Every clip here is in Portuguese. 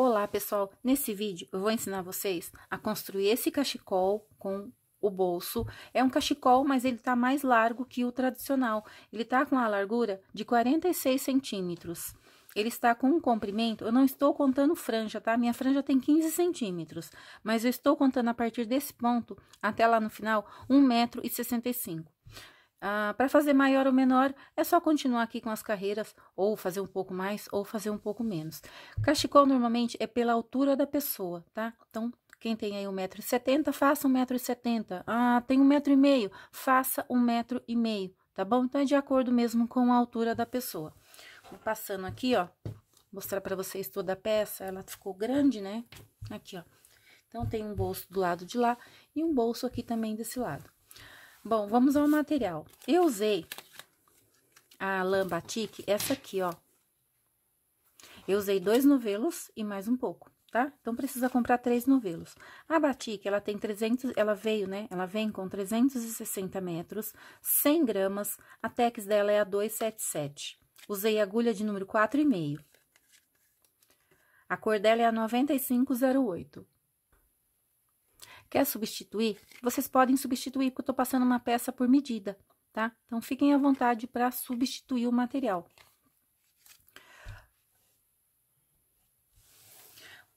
Olá pessoal, nesse vídeo eu vou ensinar vocês a construir esse cachecol com o bolso. É um cachecol, mas ele tá mais largo que o tradicional. Ele tá com a largura de 46 centímetros. Ele está com um comprimento, eu não estou contando franja, tá? Minha franja tem 15 centímetros, mas eu estou contando a partir desse ponto até lá no final, 1,65 metro. Ah, para fazer maior ou menor, é só continuar aqui com as carreiras, ou fazer um pouco mais, ou fazer um pouco menos. Cachecol normalmente é pela altura da pessoa, tá? Então, quem tem aí 1,70m, faça 1,70m. Ah, tem 1,5m, faça 1,5m, tá bom? Então, é de acordo mesmo com a altura da pessoa. Vou passando aqui, ó, mostrar para vocês toda a peça, ela ficou grande, né? Aqui, ó. Então, tem um bolso do lado de lá e um bolso aqui também desse lado. Bom, vamos ao material. Eu usei a lã batik, essa aqui, ó. Eu usei dois novelos e mais um pouco, tá? Então, precisa comprar três novelos. A batik, ela tem 300, ela veio, né? Ela vem com 360 metros, 100 gramas, a tex dela é a 277. Usei agulha de número 4,5. A cor dela é a 9508. Quer substituir? Vocês podem substituir, porque eu estou passando uma peça por medida, tá? Então, fiquem à vontade para substituir o material.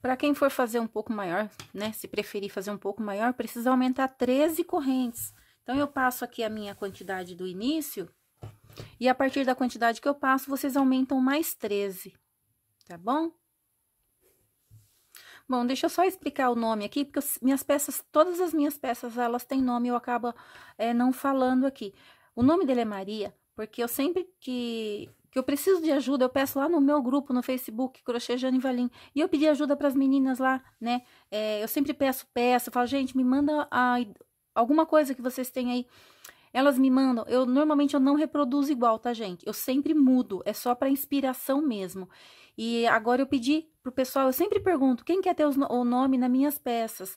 Para quem for fazer um pouco maior, né? Se preferir fazer um pouco maior, precisa aumentar 13 correntes. Então, eu passo aqui a minha quantidade do início, e a partir da quantidade que eu passo, vocês aumentam mais 13, tá bom? Bom, deixa eu só explicar o nome aqui, porque minhas peças, todas as minhas peças, elas têm nome, eu acabo é, não falando aqui. O nome dele é Maria, porque eu sempre que, que eu preciso de ajuda, eu peço lá no meu grupo no Facebook, Crochê Jane Valim, e eu pedi ajuda para as meninas lá, né? É, eu sempre peço peça, falo, gente, me manda a, alguma coisa que vocês têm aí. Elas me mandam, eu normalmente eu não reproduzo igual, tá, gente? Eu sempre mudo, é só para inspiração mesmo. E agora eu pedi pro pessoal, eu sempre pergunto, quem quer ter os, o nome nas minhas peças?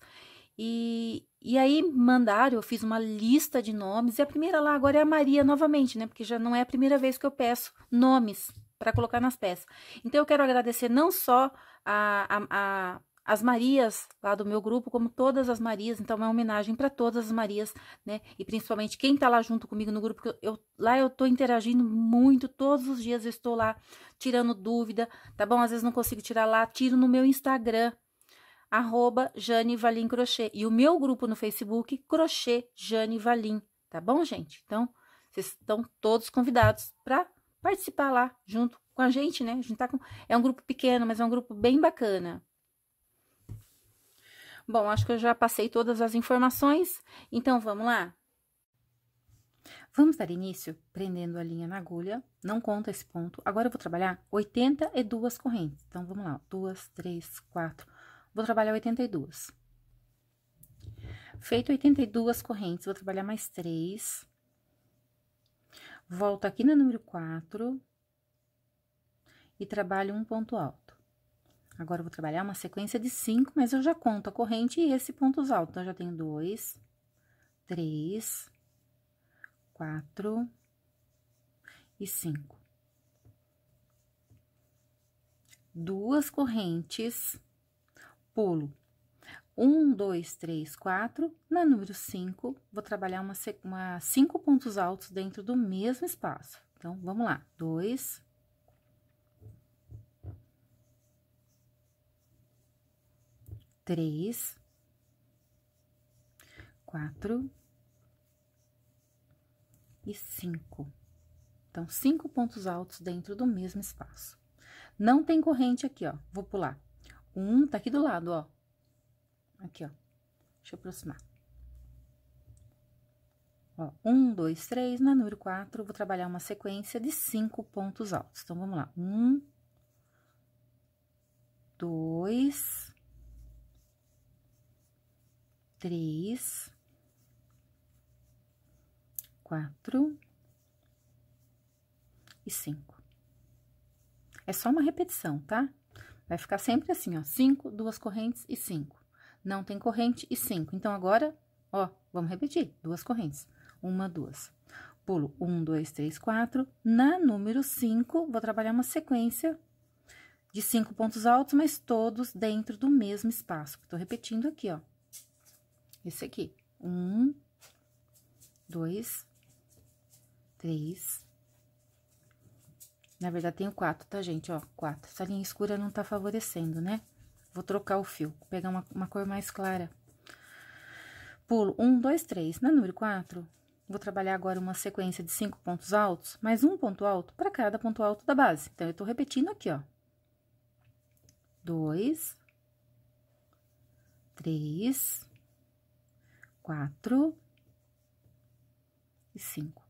E, e aí mandaram, eu fiz uma lista de nomes, e a primeira lá agora é a Maria novamente, né? Porque já não é a primeira vez que eu peço nomes para colocar nas peças. Então eu quero agradecer não só a, a, a as Marias lá do meu grupo, como todas as Marias, então é uma homenagem para todas as Marias, né? E principalmente quem tá lá junto comigo no grupo, eu, eu, lá eu tô interagindo muito, todos os dias eu estou lá tirando dúvida, tá bom? Às vezes não consigo tirar lá, tiro no meu Instagram, arroba Jane Valim Crochê. E o meu grupo no Facebook, Crochê Jane Valim, tá bom, gente? Então, vocês estão todos convidados para participar lá junto com a gente, né? A gente tá com... É um grupo pequeno, mas é um grupo bem bacana. Bom, acho que eu já passei todas as informações, então vamos lá? Vamos dar início prendendo a linha na agulha, não conta esse ponto. Agora eu vou trabalhar 82 correntes. Então, vamos lá, duas, três, quatro. Vou trabalhar 82. Feito 82 correntes, vou trabalhar mais três. Volto aqui na número 4 e trabalho um ponto alto. Agora, eu vou trabalhar uma sequência de cinco, mas eu já conto a corrente e esse pontos altos. Então, eu já tenho dois, três, quatro e cinco. Duas correntes, pulo. Um, dois, três, quatro. Na número cinco, vou trabalhar uma, uma cinco pontos altos dentro do mesmo espaço. Então, vamos lá. Dois, três, quatro e cinco. Então, cinco pontos altos dentro do mesmo espaço. Não tem corrente aqui, ó. Vou pular. Um tá aqui do lado, ó. Aqui, ó. Deixa eu aproximar. Ó, um, dois, três, na número quatro, vou trabalhar uma sequência de cinco pontos altos. Então, vamos lá. Um, dois, três, quatro e cinco. É só uma repetição, tá? Vai ficar sempre assim, ó, cinco, duas correntes e cinco. Não tem corrente e cinco. Então, agora, ó, vamos repetir, duas correntes. Uma, duas. Pulo um, dois, três, quatro. Na número cinco, vou trabalhar uma sequência de cinco pontos altos, mas todos dentro do mesmo espaço. Estou repetindo aqui, ó esse aqui. Um, dois, três. Na verdade, tenho quatro, tá, gente? Ó, quatro. Essa linha escura não tá favorecendo, né? Vou trocar o fio, pegar uma, uma cor mais clara. Pulo um, dois, três. Na número quatro, vou trabalhar agora uma sequência de cinco pontos altos, mais um ponto alto para cada ponto alto da base. Então, eu tô repetindo aqui, ó. Dois, três, quatro e cinco.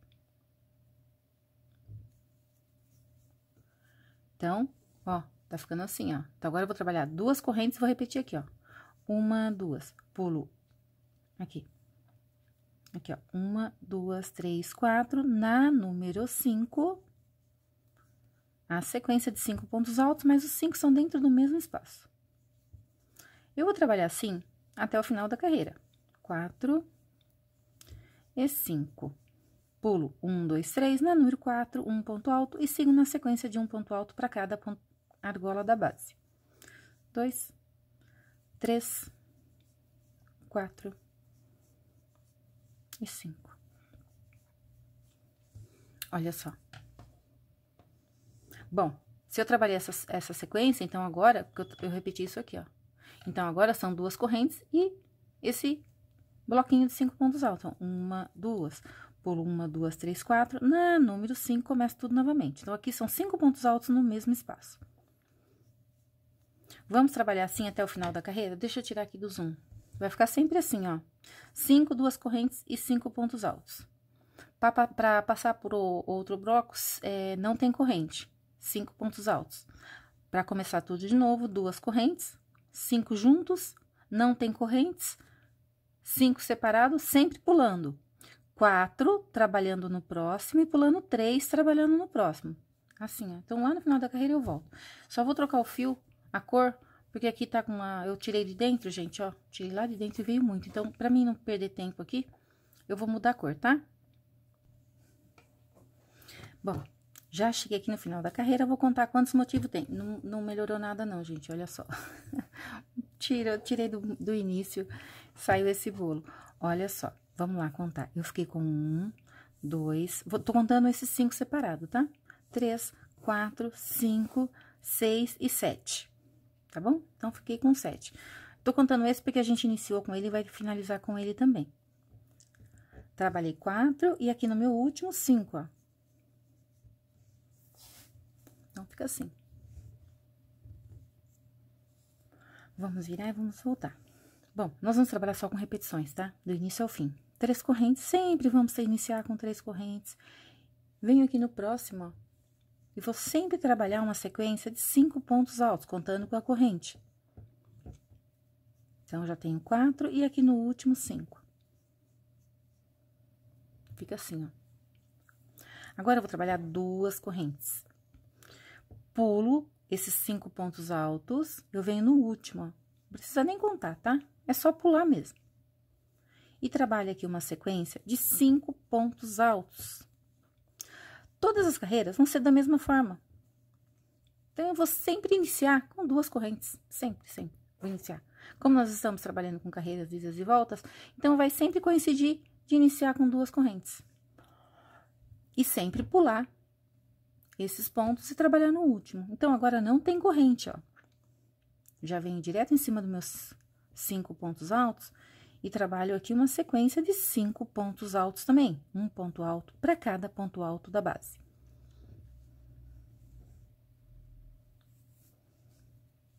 Então, ó, tá ficando assim, ó. Então, agora eu vou trabalhar duas correntes e vou repetir aqui, ó. Uma, duas, pulo aqui. Aqui, ó, uma, duas, três, quatro, na número cinco, a sequência de cinco pontos altos, mas os cinco são dentro do mesmo espaço. Eu vou trabalhar assim até o final da carreira quatro e cinco. Pulo um, dois, três, na número quatro, um ponto alto e sigo na sequência de um ponto alto para cada ponto, argola da base. Dois, três, quatro e cinco. Olha só. Bom, se eu trabalhei essa, essa sequência, então agora, eu, eu repeti isso aqui, ó. Então, agora são duas correntes e esse Bloquinho de cinco pontos altos. uma, duas. Pulo uma, duas, três, quatro. Na número cinco, começa tudo novamente. Então, aqui são cinco pontos altos no mesmo espaço. Vamos trabalhar assim até o final da carreira? Deixa eu tirar aqui do zoom. Vai ficar sempre assim, ó. Cinco, duas correntes e cinco pontos altos. Para passar por outro bloco, é, não tem corrente. Cinco pontos altos. Para começar tudo de novo, duas correntes, cinco juntos, não tem correntes, cinco separado, sempre pulando. quatro trabalhando no próximo e pulando três trabalhando no próximo. Assim, ó. Então, lá no final da carreira eu volto. Só vou trocar o fio, a cor, porque aqui tá com uma... Eu tirei de dentro, gente, ó. Tirei lá de dentro e veio muito. Então, pra mim não perder tempo aqui, eu vou mudar a cor, tá? Bom, já cheguei aqui no final da carreira, vou contar quantos motivos tem. Não, não melhorou nada não, gente, olha só. Tiro, tirei do, do início saiu esse bolo. Olha só, vamos lá contar. Eu fiquei com um, dois, vou, tô contando esses cinco separado, tá? Três, quatro, cinco, seis e sete, tá bom? Então, fiquei com sete. Tô contando esse porque a gente iniciou com ele e vai finalizar com ele também. Trabalhei quatro e aqui no meu último, cinco, ó. Então, fica assim. Vamos virar e vamos soltar. Bom, nós vamos trabalhar só com repetições, tá? Do início ao fim. Três correntes, sempre vamos iniciar com três correntes. Venho aqui no próximo, ó, e vou sempre trabalhar uma sequência de cinco pontos altos, contando com a corrente. Então, já tenho quatro e aqui no último, cinco. Fica assim, ó. Agora, eu vou trabalhar duas correntes. Pulo esses cinco pontos altos, eu venho no último, ó. Não precisa nem contar, tá? É só pular mesmo. E trabalha aqui uma sequência de cinco pontos altos. Todas as carreiras vão ser da mesma forma. Então, eu vou sempre iniciar com duas correntes. Sempre, sempre. Vou iniciar. Como nós estamos trabalhando com carreiras, visas e voltas, então vai sempre coincidir de iniciar com duas correntes. E sempre pular esses pontos e trabalhar no último. Então, agora não tem corrente, ó. Já venho direto em cima dos meus cinco pontos altos e trabalho aqui uma sequência de cinco pontos altos também, um ponto alto para cada ponto alto da base.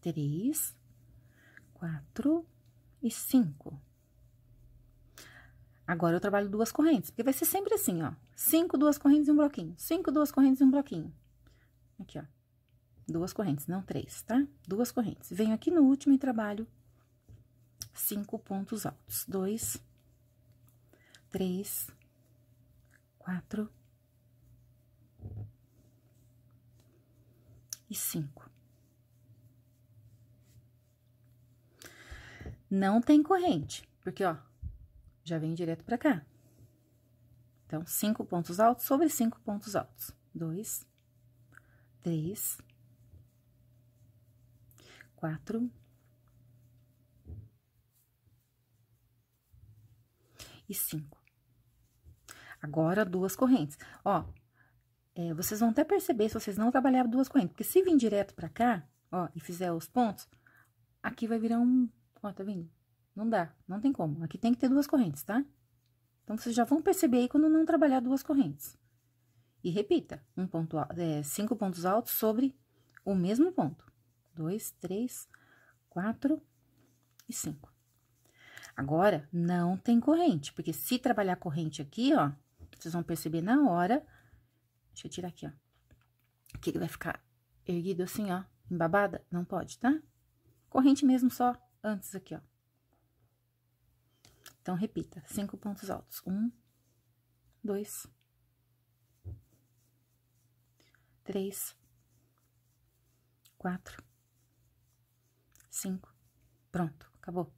Três, quatro e cinco. Agora, eu trabalho duas correntes, porque vai ser sempre assim, ó. Cinco, duas correntes e um bloquinho. Cinco, duas correntes e um bloquinho. Aqui, ó. Duas correntes, não três, tá? Duas correntes. Venho aqui no último e trabalho cinco pontos altos. Dois, três, quatro e cinco. Não tem corrente, porque, ó, já vem direto pra cá. Então, cinco pontos altos sobre cinco pontos altos. Dois, três, quatro e 5. Agora, duas correntes. Ó, é, vocês vão até perceber se vocês não trabalharam duas correntes, porque se vir direto pra cá, ó, e fizer os pontos, aqui vai virar um, ó, tá vendo? Não dá, não tem como. Aqui tem que ter duas correntes, tá? Então, vocês já vão perceber aí quando não trabalhar duas correntes. E repita, um ponto, é, cinco pontos altos sobre o mesmo ponto. Dois, três, quatro e cinco. Agora, não tem corrente, porque se trabalhar corrente aqui, ó, vocês vão perceber na hora. Deixa eu tirar aqui, ó. Que ele vai ficar erguido assim, ó, embabada. Não pode, tá? Corrente mesmo só antes aqui, ó. Então, repita. Cinco pontos altos. Um, dois, três, quatro, cinco. Pronto, acabou.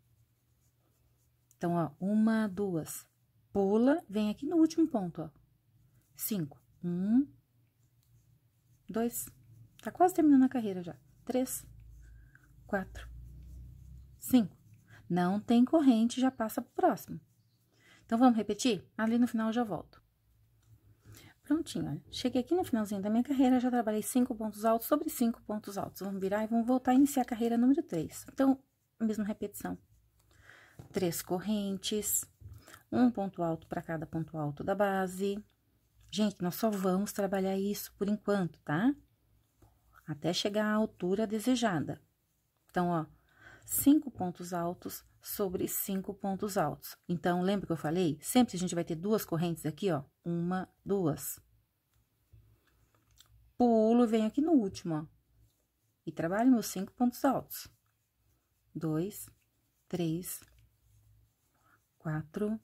Então, ó, uma, duas. Pula, vem aqui no último ponto, ó. Cinco. Um. Dois. Tá quase terminando a carreira já. Três. Quatro. Cinco. Não tem corrente, já passa pro próximo. Então, vamos repetir? Ali no final eu já volto. Prontinho, olha. Cheguei aqui no finalzinho da minha carreira, já trabalhei cinco pontos altos sobre cinco pontos altos. Vamos virar e vamos voltar a iniciar a carreira número três. Então, mesma repetição três correntes, um ponto alto para cada ponto alto da base. Gente, nós só vamos trabalhar isso por enquanto, tá? Até chegar à altura desejada. Então, ó, cinco pontos altos sobre cinco pontos altos. Então, lembra que eu falei? Sempre a gente vai ter duas correntes aqui, ó. Uma, duas. Pulo e venho aqui no último, ó. E trabalho meus cinco pontos altos. Dois, três, quatro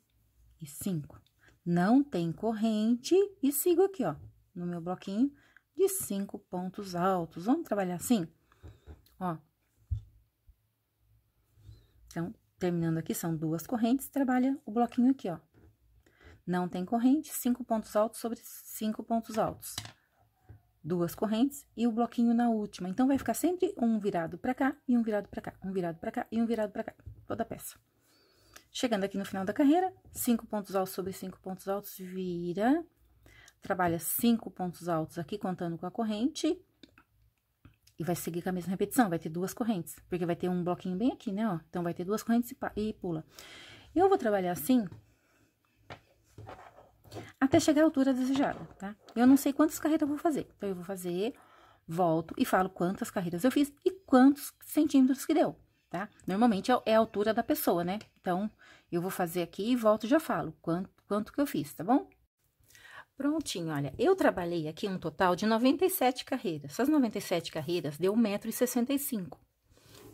e cinco. Não tem corrente e sigo aqui, ó, no meu bloquinho de cinco pontos altos. Vamos trabalhar assim? Ó. Então, terminando aqui, são duas correntes, trabalha o bloquinho aqui, ó. Não tem corrente, cinco pontos altos sobre cinco pontos altos. Duas correntes e o bloquinho na última. Então, vai ficar sempre um virado para cá e um virado para cá, um virado para cá e um virado para cá, toda a peça. Chegando aqui no final da carreira, cinco pontos altos sobre cinco pontos altos, vira. Trabalha cinco pontos altos aqui, contando com a corrente. E vai seguir com a mesma repetição, vai ter duas correntes, porque vai ter um bloquinho bem aqui, né, ó. Então, vai ter duas correntes e, e pula. Eu vou trabalhar assim até chegar à altura desejada, tá? Eu não sei quantas carreiras eu vou fazer, então, eu vou fazer, volto e falo quantas carreiras eu fiz e quantos centímetros que deu tá? Normalmente é, é a altura da pessoa, né? Então, eu vou fazer aqui e volto e já falo quanto, quanto que eu fiz, tá bom? Prontinho, olha, eu trabalhei aqui um total de 97 carreiras. Essas 97 carreiras deu 1,65m.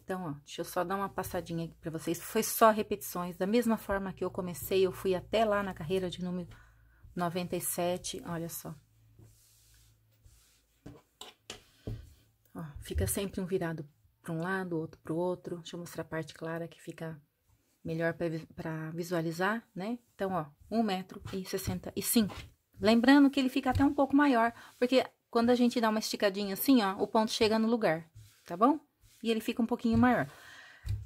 Então, ó, deixa eu só dar uma passadinha aqui pra vocês. Foi só repetições, da mesma forma que eu comecei, eu fui até lá na carreira de número 97, olha só. Ó, fica sempre um virado para um lado, outro para o outro. Deixa eu mostrar a parte clara que fica melhor para visualizar, né? Então, ó, 1,65m. Lembrando que ele fica até um pouco maior, porque quando a gente dá uma esticadinha assim, ó, o ponto chega no lugar, tá bom? E ele fica um pouquinho maior.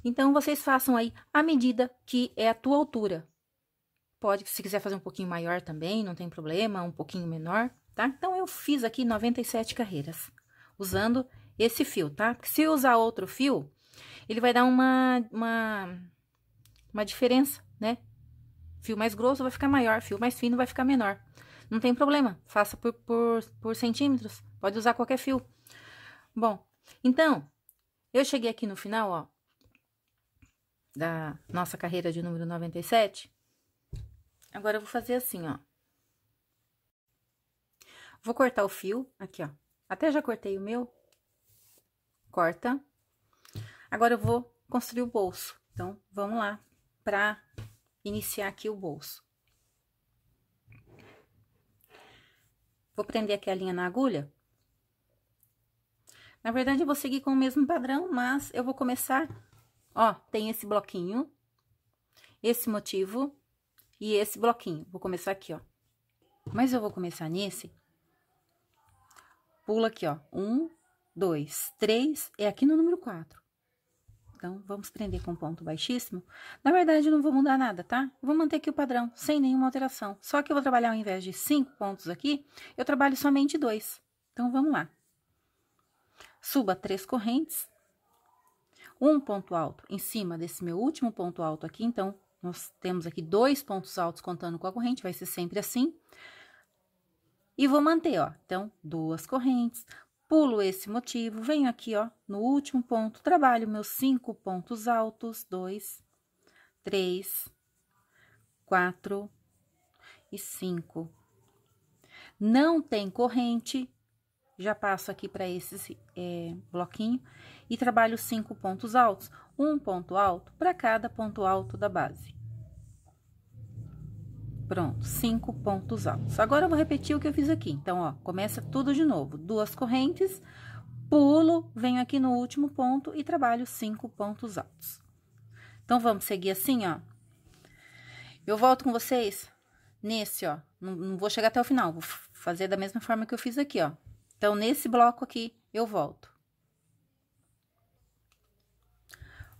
Então, vocês façam aí a medida que é a tua altura. Pode, se quiser fazer um pouquinho maior também, não tem problema, um pouquinho menor, tá? Então, eu fiz aqui 97 carreiras, usando esse fio, tá? Porque se usar outro fio, ele vai dar uma, uma, uma diferença, né? Fio mais grosso vai ficar maior, fio mais fino vai ficar menor. Não tem problema, faça por, por, por centímetros, pode usar qualquer fio. Bom, então, eu cheguei aqui no final, ó, da nossa carreira de número 97. Agora, eu vou fazer assim, ó. Vou cortar o fio, aqui, ó. Até já cortei o meu, corta. Agora eu vou construir o bolso. Então, vamos lá para iniciar aqui o bolso. Vou prender aqui a linha na agulha. Na verdade, eu vou seguir com o mesmo padrão, mas eu vou começar... Ó, tem esse bloquinho, esse motivo e esse bloquinho. Vou começar aqui, ó. Mas eu vou começar nesse. Pula aqui, ó. Um, dois, três, é aqui no número quatro. Então, vamos prender com ponto baixíssimo. Na verdade, não vou mudar nada, tá? Vou manter aqui o padrão, sem nenhuma alteração. Só que eu vou trabalhar, ao invés de cinco pontos aqui, eu trabalho somente dois. Então, vamos lá. Suba três correntes. Um ponto alto em cima desse meu último ponto alto aqui. Então, nós temos aqui dois pontos altos contando com a corrente, vai ser sempre assim. E vou manter, ó. Então, duas correntes, Pulo esse motivo, venho aqui, ó, no último ponto, trabalho meus cinco pontos altos, dois, três, quatro e cinco. Não tem corrente, já passo aqui para esse é, bloquinho e trabalho cinco pontos altos, um ponto alto para cada ponto alto da base. Pronto, cinco pontos altos. Agora, eu vou repetir o que eu fiz aqui. Então, ó, começa tudo de novo. Duas correntes, pulo, venho aqui no último ponto e trabalho cinco pontos altos. Então, vamos seguir assim, ó. Eu volto com vocês nesse, ó. Não, não vou chegar até o final, vou fazer da mesma forma que eu fiz aqui, ó. Então, nesse bloco aqui, eu volto.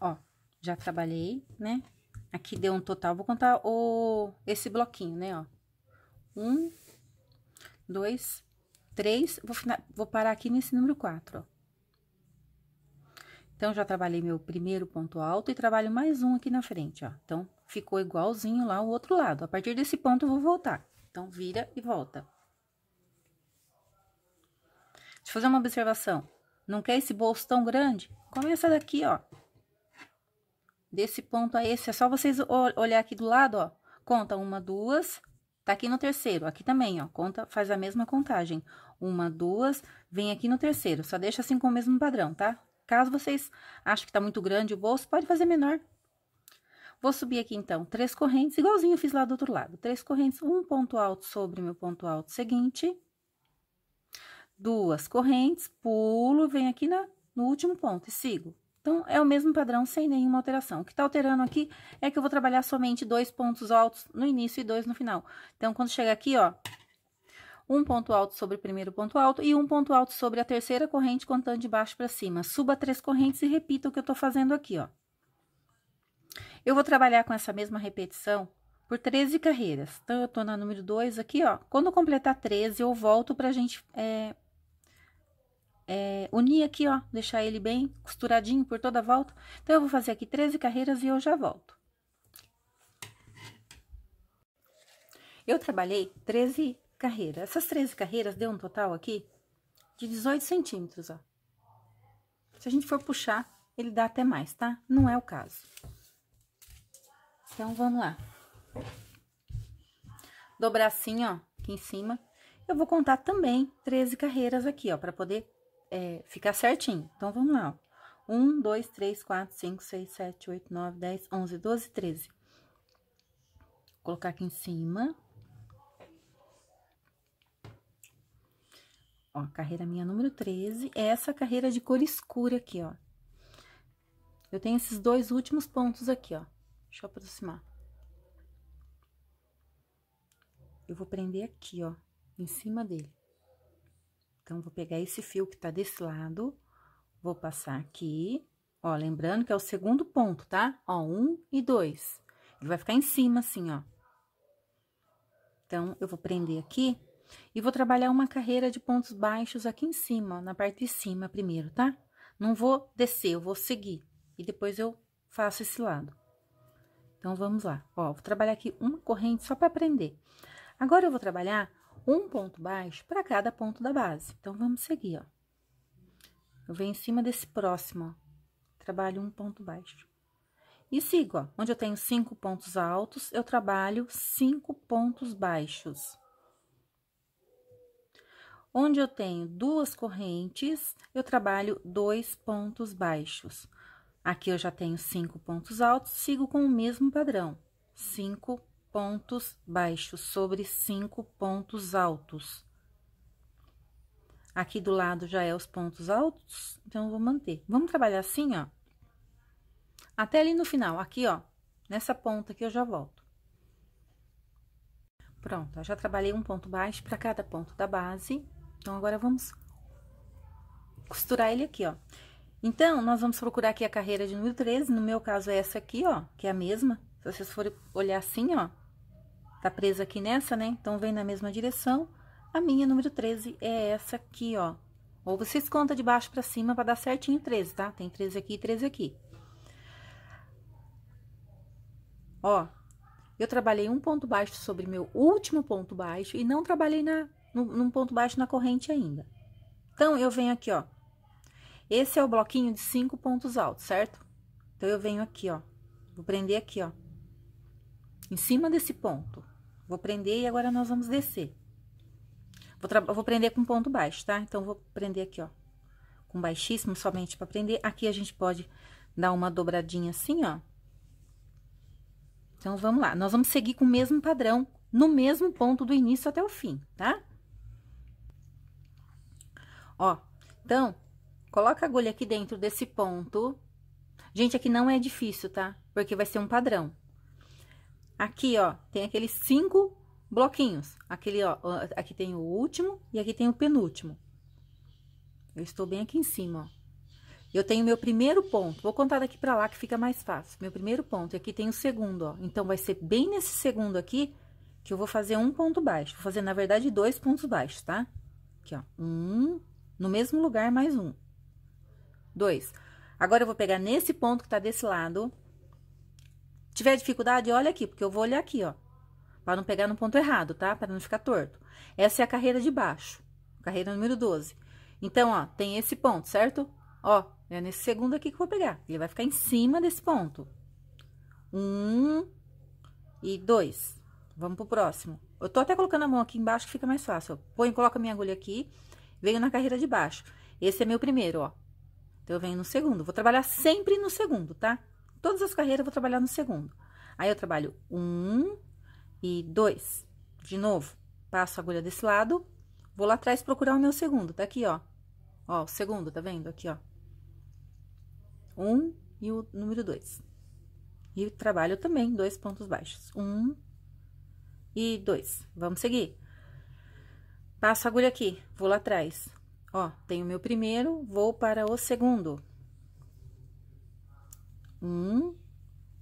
Ó, já trabalhei, né? Aqui deu um total, vou contar o, esse bloquinho, né, ó. Um, dois, três, vou, vou parar aqui nesse número quatro, ó. Então, já trabalhei meu primeiro ponto alto e trabalho mais um aqui na frente, ó. Então, ficou igualzinho lá o outro lado. A partir desse ponto, eu vou voltar. Então, vira e volta. Deixa eu fazer uma observação. Não quer esse bolso tão grande? Começa daqui, ó. Desse ponto a esse, é só vocês olhar aqui do lado, ó. Conta uma, duas, tá aqui no terceiro, aqui também, ó. Conta, faz a mesma contagem. Uma, duas, vem aqui no terceiro. Só deixa assim com o mesmo padrão, tá? Caso vocês achem que tá muito grande o bolso, pode fazer menor. Vou subir aqui, então, três correntes, igualzinho eu fiz lá do outro lado. Três correntes, um ponto alto sobre meu ponto alto seguinte. Duas correntes, pulo, venho aqui na, no último ponto e sigo. Então, é o mesmo padrão sem nenhuma alteração. O que está alterando aqui é que eu vou trabalhar somente dois pontos altos no início e dois no final. Então, quando chegar aqui, ó, um ponto alto sobre o primeiro ponto alto e um ponto alto sobre a terceira corrente, contando de baixo para cima. Suba três correntes e repita o que eu estou fazendo aqui, ó. Eu vou trabalhar com essa mesma repetição por 13 carreiras. Então, eu estou na número 2 aqui, ó. Quando completar 13, eu volto para a gente é, é, unir aqui, ó, deixar ele bem costuradinho por toda a volta. Então, eu vou fazer aqui 13 carreiras e eu já volto. Eu trabalhei 13 carreiras. Essas 13 carreiras deu um total aqui de 18 centímetros, ó. Se a gente for puxar, ele dá até mais, tá? Não é o caso. Então, vamos lá. Dobrar assim, ó, aqui em cima. Eu vou contar também 13 carreiras aqui, ó, para poder é, ficar certinho. Então, vamos lá. 1, 2, 3, 4, 5, 6, 7, 8, 9, 10, 11, 12, 13. Vou colocar aqui em cima. Ó, carreira minha número 13. É essa carreira de cor escura aqui, ó. Eu tenho esses dois últimos pontos aqui, ó. Deixa eu aproximar. Eu vou prender aqui, ó, em cima dele. Então, vou pegar esse fio que tá desse lado, vou passar aqui, ó, lembrando que é o segundo ponto, tá? Ó, um e dois. Ele vai ficar em cima, assim, ó. Então, eu vou prender aqui e vou trabalhar uma carreira de pontos baixos aqui em cima, ó, na parte de cima primeiro, tá? Não vou descer, eu vou seguir e depois eu faço esse lado. Então, vamos lá. Ó, vou trabalhar aqui uma corrente só para prender. Agora, eu vou trabalhar um ponto baixo para cada ponto da base. Então, vamos seguir, ó. Eu venho em cima desse próximo, ó. Trabalho um ponto baixo. E sigo, ó. Onde eu tenho cinco pontos altos, eu trabalho cinco pontos baixos. Onde eu tenho duas correntes, eu trabalho dois pontos baixos. Aqui eu já tenho cinco pontos altos, sigo com o mesmo padrão, cinco pontos baixos sobre cinco pontos altos. Aqui do lado já é os pontos altos, então eu vou manter. Vamos trabalhar assim, ó. Até ali no final, aqui, ó. Nessa ponta aqui eu já volto. Pronto, eu já trabalhei um ponto baixo para cada ponto da base. Então, agora vamos costurar ele aqui, ó. Então, nós vamos procurar aqui a carreira de número 13, no meu caso é essa aqui, ó, que é a mesma. Se vocês forem olhar assim, ó, tá presa aqui nessa, né? Então, vem na mesma direção. A minha número 13 é essa aqui, ó. Ou vocês contam de baixo para cima para dar certinho 13, tá? Tem 13 aqui e 13 aqui. Ó, eu trabalhei um ponto baixo sobre meu último ponto baixo e não trabalhei na, num, num ponto baixo na corrente ainda. Então, eu venho aqui, ó. Esse é o bloquinho de cinco pontos altos, certo? Então, eu venho aqui, ó. Vou prender aqui, ó. Em cima desse ponto. Vou prender e agora nós vamos descer. Vou, vou prender com ponto baixo, tá? Então, vou prender aqui, ó, com baixíssimo somente para prender. Aqui a gente pode dar uma dobradinha assim, ó. Então, vamos lá. Nós vamos seguir com o mesmo padrão, no mesmo ponto do início até o fim, tá? Ó, então, coloca a agulha aqui dentro desse ponto. Gente, aqui não é difícil, tá? Porque vai ser um padrão. Aqui, ó, tem aqueles cinco bloquinhos. Aquele, ó, aqui tem o último e aqui tem o penúltimo. Eu estou bem aqui em cima, ó. Eu tenho meu primeiro ponto. Vou contar daqui para lá que fica mais fácil. Meu primeiro ponto. E aqui tem o segundo, ó. Então, vai ser bem nesse segundo aqui que eu vou fazer um ponto baixo. Vou fazer, na verdade, dois pontos baixos, tá? Aqui, ó. Um. No mesmo lugar, mais um. Dois. Agora, eu vou pegar nesse ponto que tá desse lado Tiver dificuldade, olha aqui, porque eu vou olhar aqui, ó. Para não pegar no ponto errado, tá? Para não ficar torto. Essa é a carreira de baixo, carreira número 12. Então, ó, tem esse ponto, certo? Ó, é nesse segundo aqui que eu vou pegar. Ele vai ficar em cima desse ponto. Um e dois. Vamos pro próximo. Eu tô até colocando a mão aqui embaixo que fica mais fácil. Põe, coloca a minha agulha aqui, venho na carreira de baixo. Esse é meu primeiro, ó. Então, eu venho no segundo. Vou trabalhar sempre no segundo, tá? todas as carreiras eu vou trabalhar no segundo. Aí, eu trabalho um e dois. De novo, passo a agulha desse lado, vou lá atrás procurar o meu segundo. Tá aqui, ó. Ó, o segundo, tá vendo? Aqui, ó. Um e o número dois. E trabalho também dois pontos baixos. Um e dois. Vamos seguir. Passo a agulha aqui, vou lá atrás. Ó, tenho o meu primeiro, vou para o segundo. Um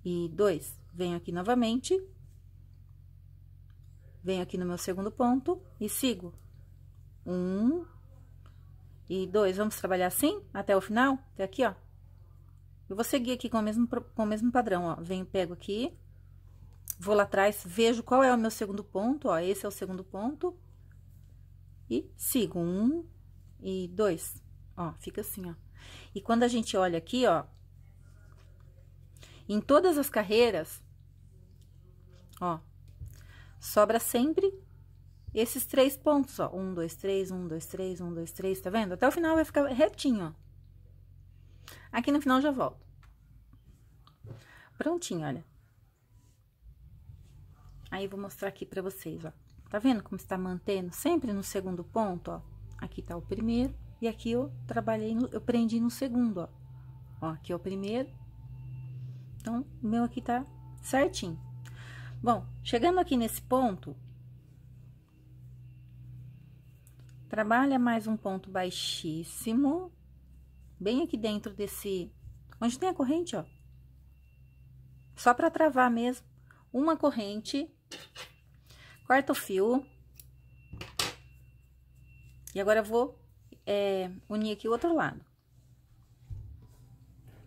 e dois. Venho aqui novamente. Venho aqui no meu segundo ponto e sigo. Um e dois. Vamos trabalhar assim até o final? Até aqui, ó. Eu vou seguir aqui com o mesmo, com o mesmo padrão, ó. Venho, pego aqui, vou lá atrás, vejo qual é o meu segundo ponto, ó. Esse é o segundo ponto. E sigo um e dois. Ó, fica assim, ó. E quando a gente olha aqui, ó, em todas as carreiras, ó, sobra sempre esses três pontos, ó. Um, dois, três, um, dois, três, um, dois, três, tá vendo? Até o final vai ficar retinho, ó. Aqui no final já volto. Prontinho, olha. Aí, vou mostrar aqui pra vocês, ó. Tá vendo como está mantendo? Sempre no segundo ponto, ó. Aqui tá o primeiro e aqui eu trabalhei, no, eu prendi no segundo, ó. Ó, aqui é o primeiro então, o meu aqui tá certinho. Bom, chegando aqui nesse ponto, trabalha mais um ponto baixíssimo, bem aqui dentro desse, onde tem a corrente, ó. Só pra travar mesmo, uma corrente, corta o fio. E agora eu vou é, unir aqui o outro lado.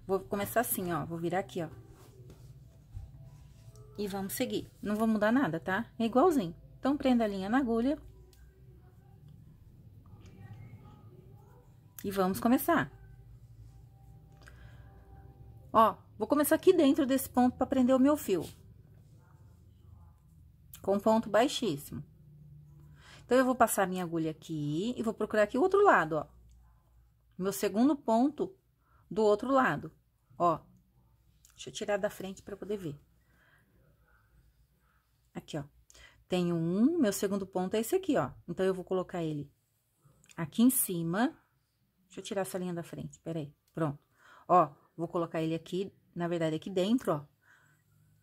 Vou começar assim, ó, vou virar aqui, ó e vamos seguir. Não vou mudar nada, tá? É igualzinho. Então, prenda a linha na agulha. E vamos começar. Ó, vou começar aqui dentro desse ponto para prender o meu fio. Com ponto baixíssimo. Então, eu vou passar minha agulha aqui e vou procurar aqui o outro lado, ó. Meu segundo ponto do outro lado, ó. Deixa eu tirar da frente para poder ver. Aqui, ó. Tenho um, meu segundo ponto é esse aqui, ó. Então, eu vou colocar ele aqui em cima. Deixa eu tirar essa linha da frente, peraí. Pronto. Ó, vou colocar ele aqui, na verdade, aqui dentro, ó.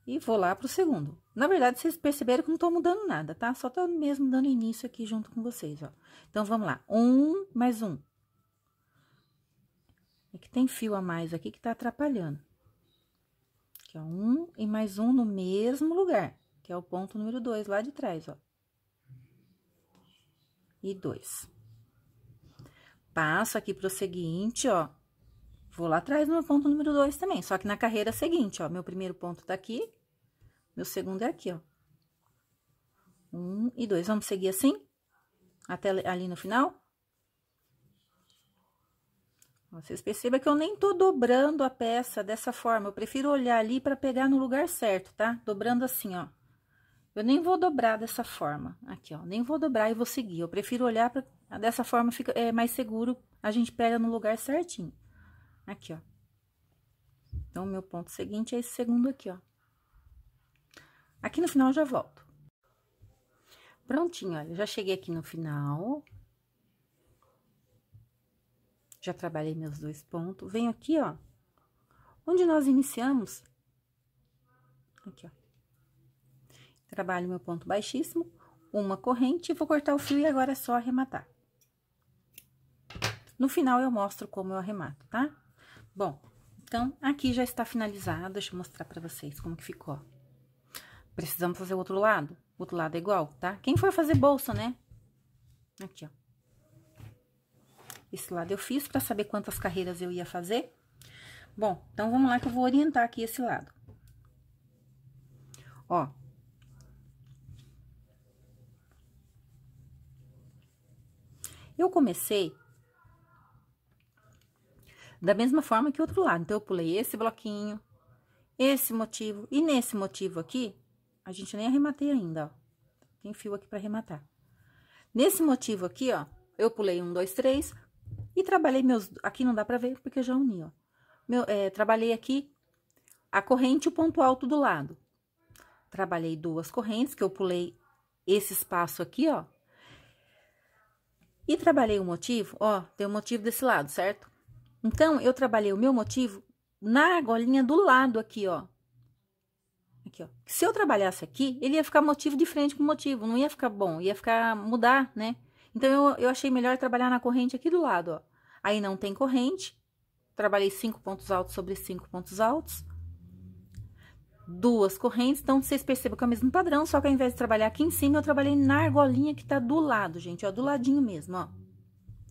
E vou lá pro segundo. Na verdade, vocês perceberam que não tô mudando nada, tá? Só tô mesmo dando início aqui junto com vocês, ó. Então, vamos lá. Um, mais um. É que tem fio a mais aqui que tá atrapalhando. Aqui, ó, um e mais um no mesmo lugar que é o ponto número 2, lá de trás, ó. E 2. Passo aqui pro seguinte, ó. Vou lá atrás no meu ponto número 2 também, só que na carreira seguinte, ó. Meu primeiro ponto tá aqui, meu segundo é aqui, ó. Um e dois. Vamos seguir assim? Até ali no final? Vocês percebam que eu nem tô dobrando a peça dessa forma. Eu prefiro olhar ali para pegar no lugar certo, tá? Dobrando assim, ó. Eu nem vou dobrar dessa forma, aqui, ó, nem vou dobrar e vou seguir. Eu prefiro olhar pra, dessa forma, fica é mais seguro, a gente pega no lugar certinho. Aqui, ó. Então, o meu ponto seguinte é esse segundo aqui, ó. Aqui no final, eu já volto. Prontinho, olha, já cheguei aqui no final. Já trabalhei meus dois pontos. Venho aqui, ó, onde nós iniciamos. Aqui, ó. Trabalho meu ponto baixíssimo, uma corrente, vou cortar o fio e agora é só arrematar. No final, eu mostro como eu arremato, tá? Bom, então, aqui já está finalizado, deixa eu mostrar pra vocês como que ficou. Precisamos fazer o outro lado, o outro lado é igual, tá? Quem for fazer bolsa, né? Aqui, ó. Esse lado eu fiz pra saber quantas carreiras eu ia fazer. Bom, então, vamos lá que eu vou orientar aqui esse lado. Ó, Eu comecei da mesma forma que o outro lado. Então, eu pulei esse bloquinho, esse motivo, e nesse motivo aqui, a gente nem arrematei ainda, ó. Tem fio aqui para arrematar. Nesse motivo aqui, ó, eu pulei um, dois, três, e trabalhei meus... Aqui não dá pra ver, porque eu já uni, ó. Meu, é, trabalhei aqui a corrente e o ponto alto do lado. Trabalhei duas correntes, que eu pulei esse espaço aqui, ó, e trabalhei o motivo, ó, tem o motivo desse lado, certo? Então, eu trabalhei o meu motivo na argolinha do lado aqui, ó. Aqui, ó. Se eu trabalhasse aqui, ele ia ficar motivo de frente com motivo, não ia ficar bom, ia ficar mudar, né? Então, eu, eu achei melhor trabalhar na corrente aqui do lado, ó. Aí não tem corrente, trabalhei cinco pontos altos sobre cinco pontos altos, duas correntes, então vocês percebam que é o mesmo padrão, só que ao invés de trabalhar aqui em cima, eu trabalhei na argolinha que tá do lado, gente, ó, do ladinho mesmo, ó.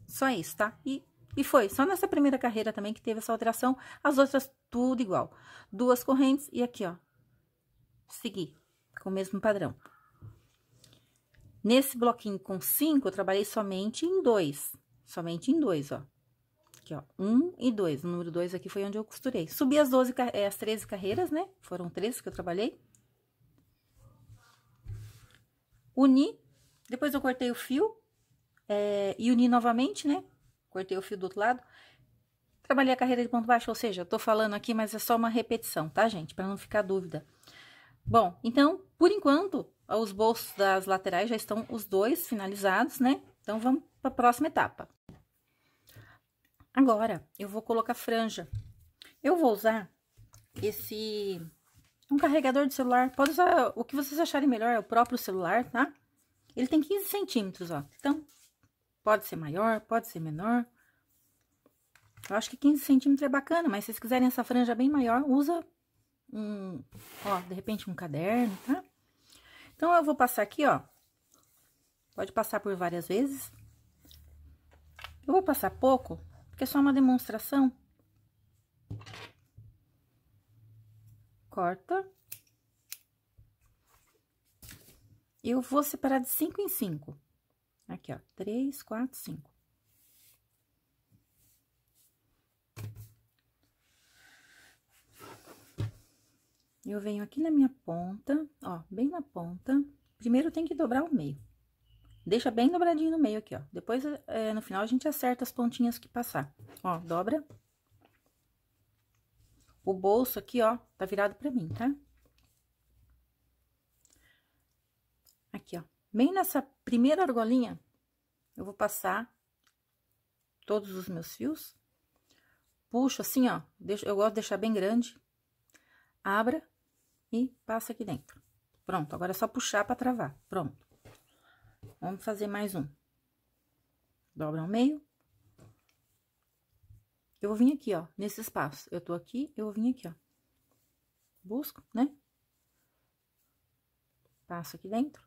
Só isso, tá? E, e foi, só nessa primeira carreira também que teve essa alteração, as outras tudo igual. Duas correntes e aqui, ó, seguir com o mesmo padrão. Nesse bloquinho com cinco, eu trabalhei somente em dois, somente em dois, ó aqui, ó, um e dois. O número dois aqui foi onde eu costurei. Subi as 12, eh, as 13 carreiras, né? Foram três que eu trabalhei. Uni, depois eu cortei o fio é, e uni novamente, né? Cortei o fio do outro lado. Trabalhei a carreira de ponto baixo, ou seja, tô falando aqui, mas é só uma repetição, tá, gente? Para não ficar dúvida. Bom, então, por enquanto, os bolsos das laterais já estão os dois finalizados, né? Então, vamos para a próxima etapa. Agora, eu vou colocar franja. Eu vou usar esse... Um carregador de celular. Pode usar o que vocês acharem melhor, é o próprio celular, tá? Ele tem 15 centímetros, ó. Então, pode ser maior, pode ser menor. Eu acho que 15 centímetros é bacana, mas se vocês quiserem essa franja bem maior, usa um, ó, de repente um caderno, tá? Então, eu vou passar aqui, ó. Pode passar por várias vezes. Eu vou passar pouco, é só uma demonstração. Corta. Eu vou separar de cinco em cinco. Aqui, ó, três, quatro, cinco. Eu venho aqui na minha ponta, ó, bem na ponta. Primeiro tem que dobrar o meio. Deixa bem dobradinho no meio aqui, ó. Depois, é, no final, a gente acerta as pontinhas que passar. Ó, dobra. O bolso aqui, ó, tá virado pra mim, tá? Aqui, ó. Bem nessa primeira argolinha, eu vou passar todos os meus fios. Puxo assim, ó. Deixo, eu gosto de deixar bem grande. Abra e passa aqui dentro. Pronto, agora é só puxar pra travar. Pronto. Vamos fazer mais um. Dobra ao meio. Eu vou vir aqui, ó, nesse espaço. Eu tô aqui, eu vou vir aqui, ó. Busco, né? Passo aqui dentro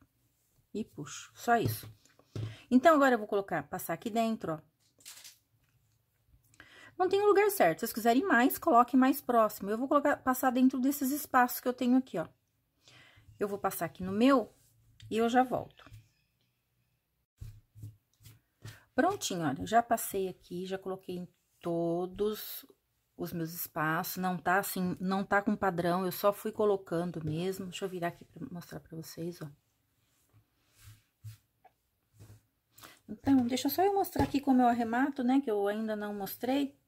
e puxo. Só isso. Então, agora eu vou colocar, passar aqui dentro, ó. Não tem um lugar certo. Se vocês quiserem mais, coloquem mais próximo. Eu vou colocar, passar dentro desses espaços que eu tenho aqui, ó. Eu vou passar aqui no meu e eu já volto. Prontinho, olha, já passei aqui, já coloquei em todos os meus espaços, não tá assim, não tá com padrão, eu só fui colocando mesmo. Deixa eu virar aqui pra mostrar pra vocês, ó. Então, deixa só eu mostrar aqui como eu arremato, né, que eu ainda não mostrei.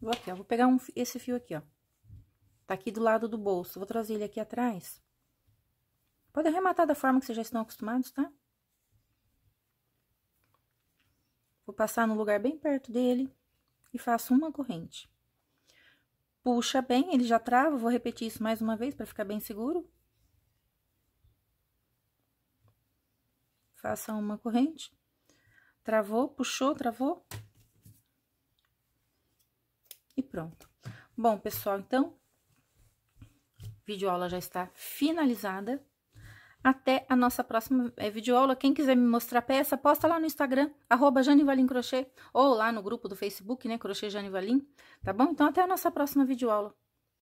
Vou aqui, ó, vou pegar um, esse fio aqui, ó. Tá aqui do lado do bolso, vou trazer ele aqui atrás. Pode arrematar da forma que vocês já estão acostumados, tá? Vou passar no lugar bem perto dele e faço uma corrente. Puxa bem, ele já trava, vou repetir isso mais uma vez para ficar bem seguro. Faça uma corrente. Travou, puxou, travou. E pronto. Bom, pessoal, então, videoaula já está finalizada. Até a nossa próxima é, videoaula. Quem quiser me mostrar peça, posta lá no Instagram, arroba Janivalim Crochê, ou lá no grupo do Facebook, né, Crochê Janivalim, tá bom? Então, até a nossa próxima videoaula.